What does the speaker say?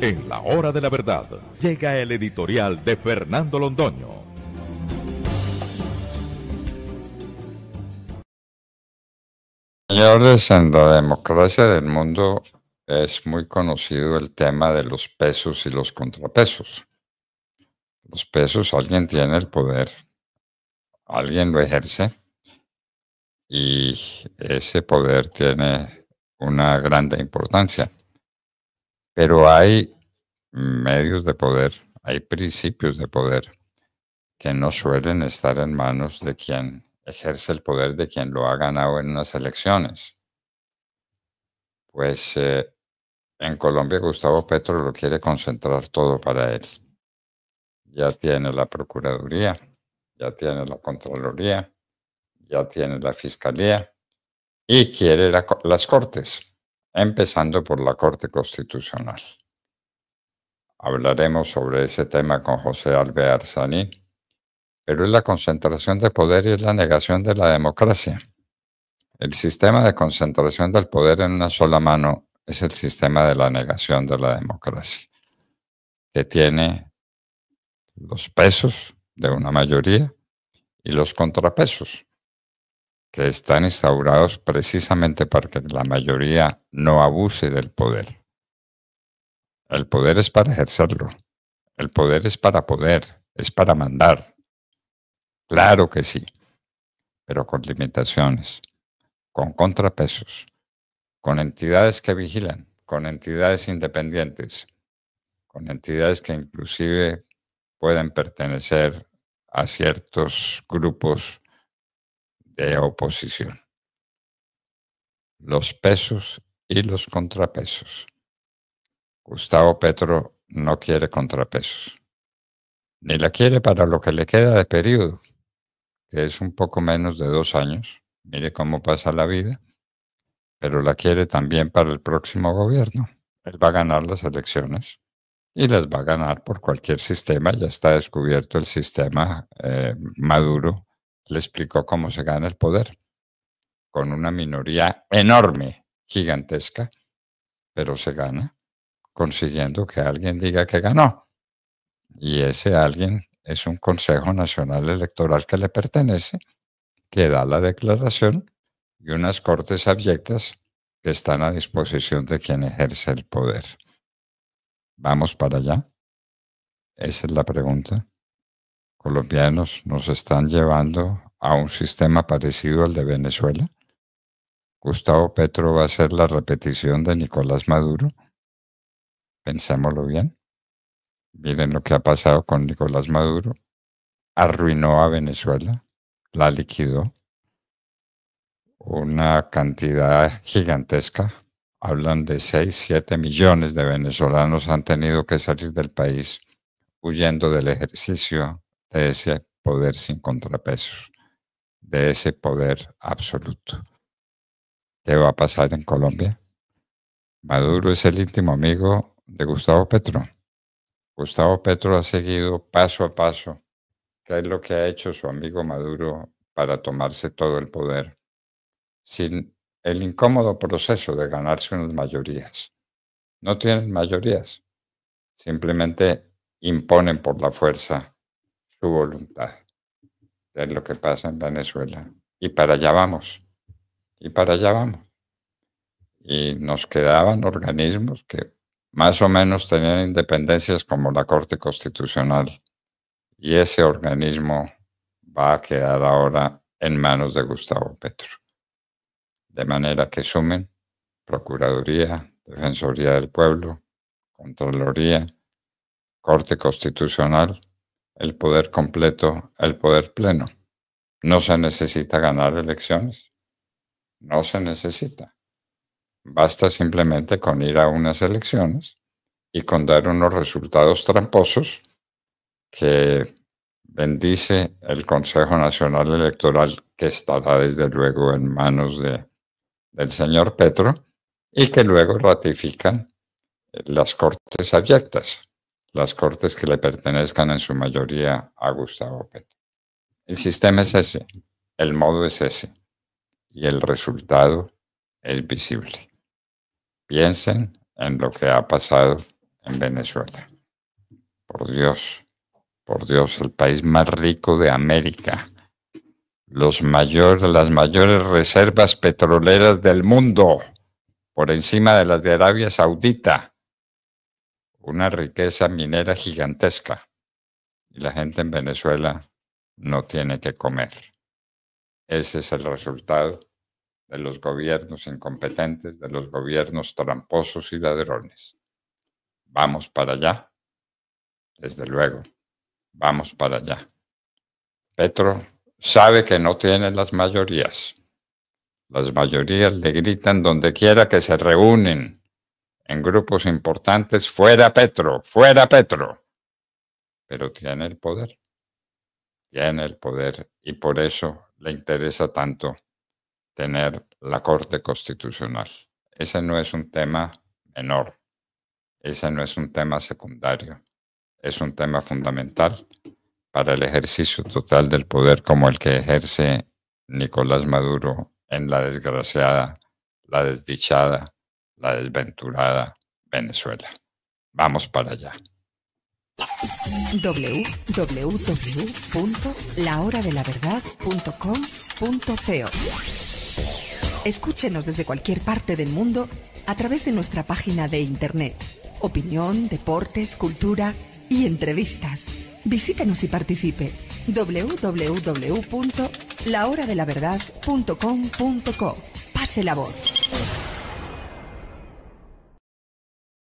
En la hora de la verdad llega el editorial de Fernando Londoño. Señores, en la democracia del mundo es muy conocido el tema de los pesos y los contrapesos. Los pesos, alguien tiene el poder, alguien lo ejerce y ese poder tiene una gran importancia. Pero hay medios de poder, hay principios de poder que no suelen estar en manos de quien ejerce el poder, de quien lo ha ganado en unas elecciones. Pues eh, en Colombia Gustavo Petro lo quiere concentrar todo para él. Ya tiene la Procuraduría, ya tiene la Contraloría, ya tiene la Fiscalía y quiere las Cortes empezando por la Corte Constitucional. Hablaremos sobre ese tema con José Alvear Sanín, pero es la concentración de poder y es la negación de la democracia. El sistema de concentración del poder en una sola mano es el sistema de la negación de la democracia, que tiene los pesos de una mayoría y los contrapesos que están instaurados precisamente para que la mayoría no abuse del poder. El poder es para ejercerlo. El poder es para poder, es para mandar. Claro que sí, pero con limitaciones, con contrapesos, con entidades que vigilan, con entidades independientes, con entidades que inclusive pueden pertenecer a ciertos grupos de oposición. Los pesos y los contrapesos. Gustavo Petro no quiere contrapesos, ni la quiere para lo que le queda de periodo, que es un poco menos de dos años, mire cómo pasa la vida, pero la quiere también para el próximo gobierno. Él va a ganar las elecciones y las va a ganar por cualquier sistema, ya está descubierto el sistema eh, maduro le explicó cómo se gana el poder, con una minoría enorme, gigantesca, pero se gana consiguiendo que alguien diga que ganó. Y ese alguien es un Consejo Nacional Electoral que le pertenece, que da la declaración y unas cortes abyectas que están a disposición de quien ejerce el poder. ¿Vamos para allá? Esa es la pregunta colombianos nos están llevando a un sistema parecido al de Venezuela? ¿Gustavo Petro va a ser la repetición de Nicolás Maduro? Pensémoslo bien. Miren lo que ha pasado con Nicolás Maduro. Arruinó a Venezuela, la liquidó. Una cantidad gigantesca. Hablan de 6, 7 millones de venezolanos han tenido que salir del país huyendo del ejercicio de ese poder sin contrapesos, de ese poder absoluto. ¿Qué va a pasar en Colombia? Maduro es el íntimo amigo de Gustavo Petro. Gustavo Petro ha seguido paso a paso qué es lo que ha hecho su amigo Maduro para tomarse todo el poder, sin el incómodo proceso de ganarse unas mayorías. No tienen mayorías, simplemente imponen por la fuerza su voluntad. Es lo que pasa en Venezuela. Y para allá vamos. Y para allá vamos. Y nos quedaban organismos que más o menos tenían independencias como la Corte Constitucional. Y ese organismo va a quedar ahora en manos de Gustavo Petro. De manera que sumen Procuraduría, Defensoría del Pueblo, Contraloría, Corte Constitucional el poder completo, el poder pleno. No se necesita ganar elecciones. No se necesita. Basta simplemente con ir a unas elecciones y con dar unos resultados tramposos que bendice el Consejo Nacional Electoral, que estará desde luego en manos de, del señor Petro, y que luego ratifican las Cortes Abiertas las cortes que le pertenezcan en su mayoría a Gustavo Petro. El sistema es ese, el modo es ese, y el resultado es visible. Piensen en lo que ha pasado en Venezuela. Por Dios, por Dios, el país más rico de América, los las mayores reservas petroleras del mundo, por encima de las de Arabia Saudita una riqueza minera gigantesca y la gente en Venezuela no tiene que comer. Ese es el resultado de los gobiernos incompetentes, de los gobiernos tramposos y ladrones. Vamos para allá. Desde luego, vamos para allá. Petro sabe que no tiene las mayorías. Las mayorías le gritan donde quiera que se reúnen en grupos importantes, fuera Petro, fuera Petro. Pero tiene el poder, tiene el poder y por eso le interesa tanto tener la Corte Constitucional. Ese no es un tema menor, ese no es un tema secundario, es un tema fundamental para el ejercicio total del poder como el que ejerce Nicolás Maduro en la desgraciada, la desdichada la desventurada Venezuela. Vamos para allá. www.lahoradelaverdad.com.co Escúchenos desde cualquier parte del mundo a través de nuestra página de internet. Opinión, deportes, cultura y entrevistas. Visítenos y participe www.lahoradelaverdad.com.co. Pase la voz.